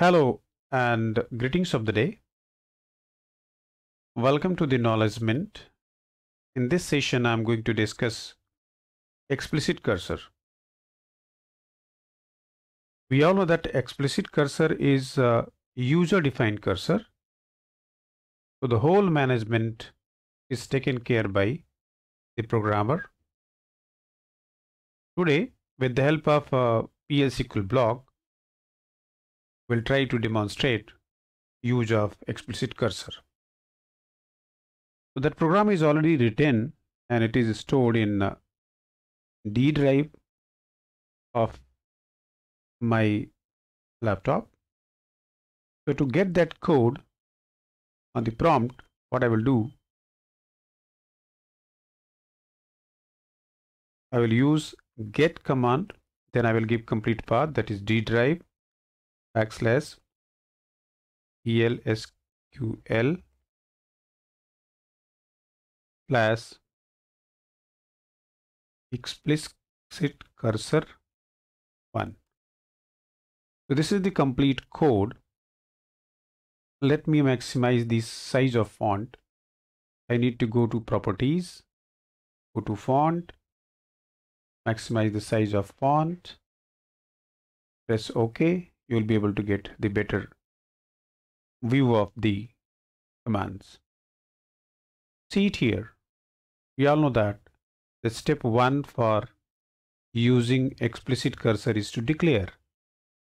Hello and greetings of the day. Welcome to the Knowledge Mint. In this session, I'm going to discuss explicit cursor. We all know that explicit cursor is user-defined cursor. So the whole management is taken care by the programmer. Today, with the help of PLC SQL block, will try to demonstrate use of explicit cursor. So that program is already written and it is stored in uh, D drive of my laptop. So to get that code on the prompt, what I will do, I will use get command, then I will give complete path that is D drive backslash ELSQL plus explicit cursor 1. So this is the complete code. Let me maximize the size of font. I need to go to properties, go to font, maximize the size of font, press OK you will be able to get the better view of the commands. See it here. We all know that the step one for using explicit cursor is to declare.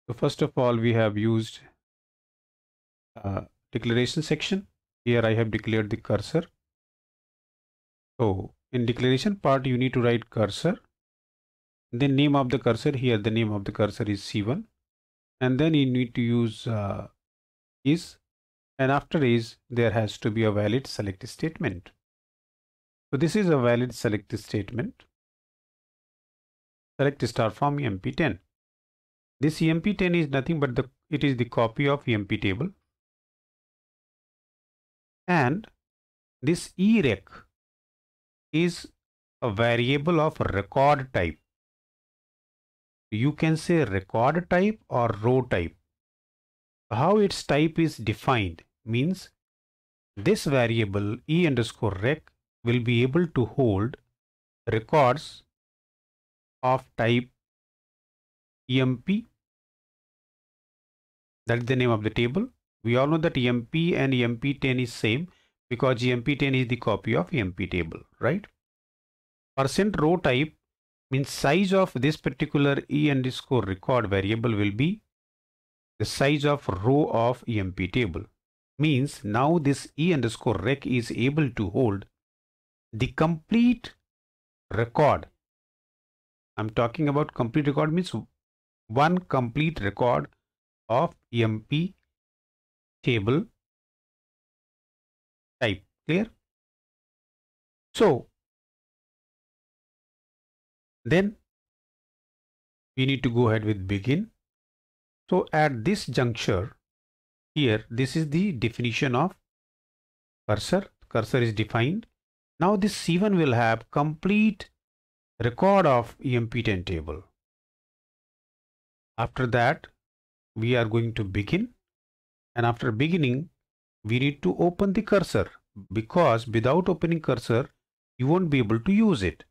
So first of all, we have used uh, declaration section. Here I have declared the cursor. So in declaration part, you need to write cursor. Then name of the cursor here, the name of the cursor is C1 and then you need to use uh, is and after is there has to be a valid select statement. So this is a valid select statement. Select star from EMP10. This EMP10 is nothing but the it is the copy of EMP table and this erec is a variable of record type you can say record type or row type. How its type is defined means this variable e underscore rec will be able to hold records of type EMP. That is the name of the table. We all know that EMP and EMP10 is same because EMP10 is the copy of EMP table, right? Percent row type means size of this particular e underscore record variable will be the size of row of emp table means now this e underscore rec is able to hold the complete record i'm talking about complete record means one complete record of emp table type clear so then we need to go ahead with begin so at this juncture here this is the definition of cursor cursor is defined now this c1 will have complete record of emp10 table after that we are going to begin and after beginning we need to open the cursor because without opening cursor you won't be able to use it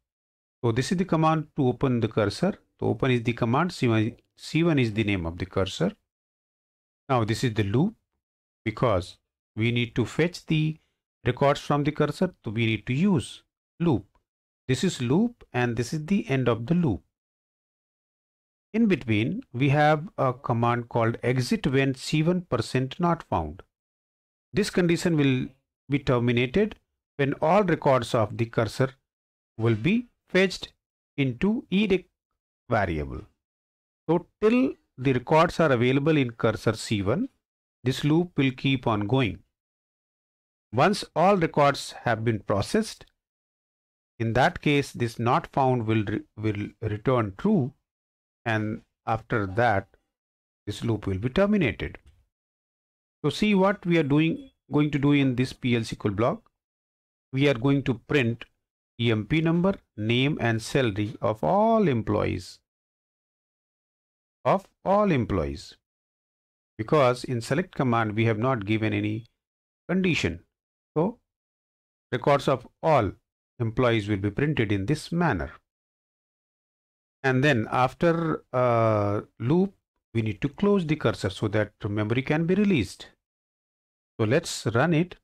so this is the command to open the cursor. To open is the command. C1, C1 is the name of the cursor. Now this is the loop because we need to fetch the records from the cursor. So we need to use loop. This is loop and this is the end of the loop. In between, we have a command called exit when C1% not found. This condition will be terminated when all records of the cursor will be fetched into erec variable. So till the records are available in cursor C1, this loop will keep on going. Once all records have been processed, in that case this not found will, re will return true and after that this loop will be terminated. So see what we are doing going to do in this PL SQL block. We are going to print EMP number, name and salary of all employees. Of all employees. Because in select command we have not given any condition. So records of all employees will be printed in this manner. And then after uh, loop we need to close the cursor so that memory can be released. So let's run it.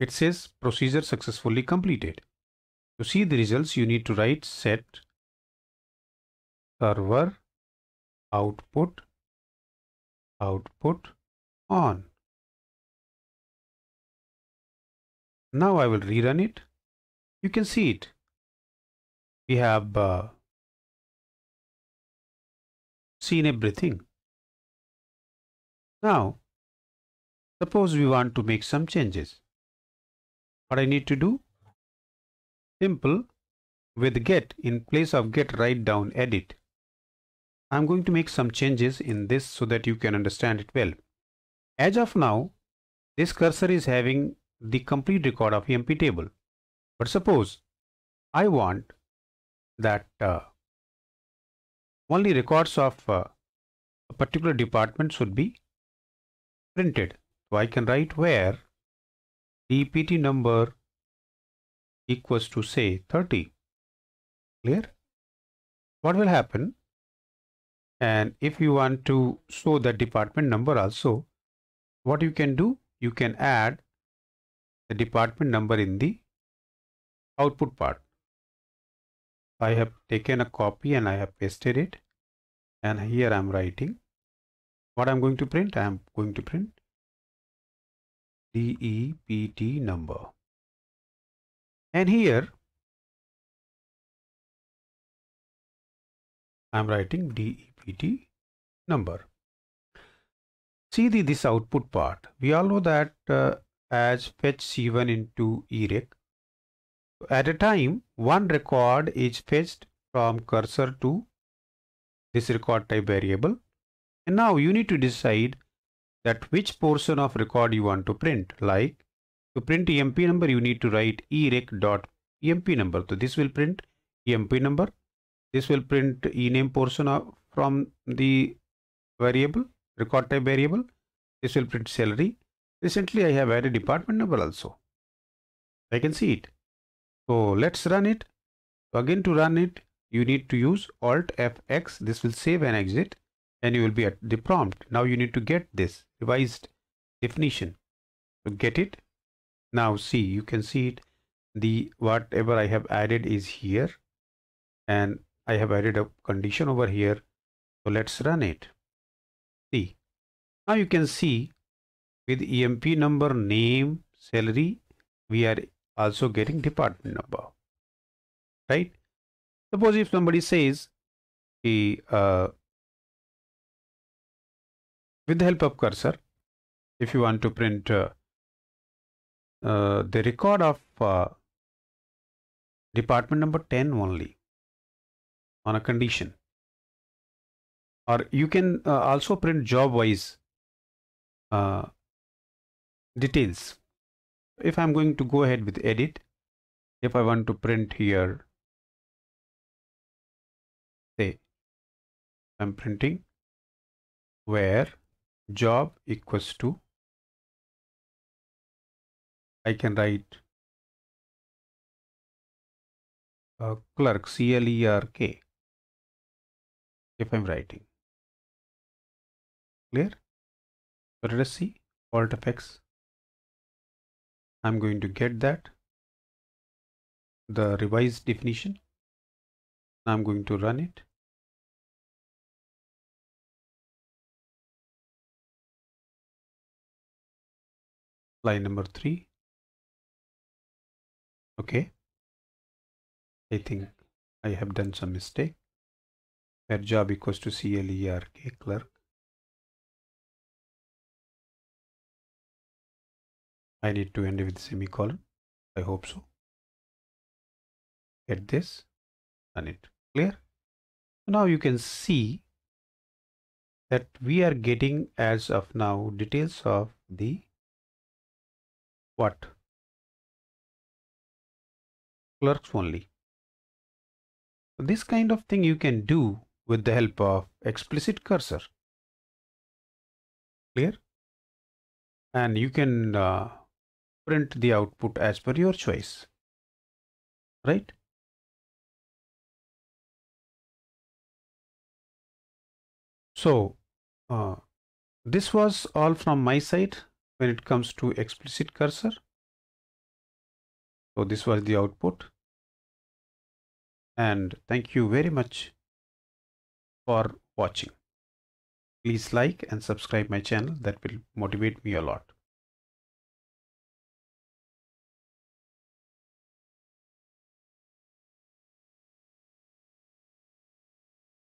It says procedure successfully completed. To see the results, you need to write set server output output on. Now I will rerun it. You can see it. We have uh, seen everything. Now, suppose we want to make some changes what I need to do simple with get in place of get write down edit I'm going to make some changes in this so that you can understand it well as of now this cursor is having the complete record of EMP table but suppose I want that uh, only records of uh, a particular department should be printed so I can write where DPT number equals to say 30. Clear? What will happen? And if you want to show the department number also, what you can do? You can add the department number in the output part. I have taken a copy and I have pasted it and here I'm writing what I'm going to print. I'm going to print DEPT number. And here I am writing DEPT number. See the this output part. We all know that uh, as fetch C1 into EREC. At a time, one record is fetched from cursor to this record type variable. And now you need to decide that which portion of record you want to print. Like to print EMP number, you need to write dot EMP number. So this will print EMP number. This will print ename portion of, from the variable, record type variable. This will print salary. Recently, I have added department number also. I can see it. So let's run it. Again, to run it, you need to use Alt F X. This will save and exit and you will be at the prompt. Now you need to get this revised definition. So get it. Now see, you can see it. The whatever I have added is here and I have added a condition over here. So let's run it. See, now you can see with EMP number, name, salary, we are also getting department number, right? Suppose if somebody says, the uh, with the help of cursor if you want to print uh, uh, the record of uh, department number 10 only on a condition or you can uh, also print job wise uh, details if I'm going to go ahead with edit if I want to print here say I'm printing where job equals to I can write uh, clerk C L E R K if I'm writing clear so let us see alt fx I'm going to get that the revised definition I'm going to run it line number three okay I think I have done some mistake where job equals to CLERK clerk I need to end with semicolon I hope so get this and it clear now you can see that we are getting as of now details of the what? Clerks only. This kind of thing you can do with the help of explicit cursor. Clear? And you can uh, print the output as per your choice. Right? So, uh, this was all from my side when it comes to explicit cursor. So this was the output. And thank you very much for watching. Please like and subscribe my channel that will motivate me a lot.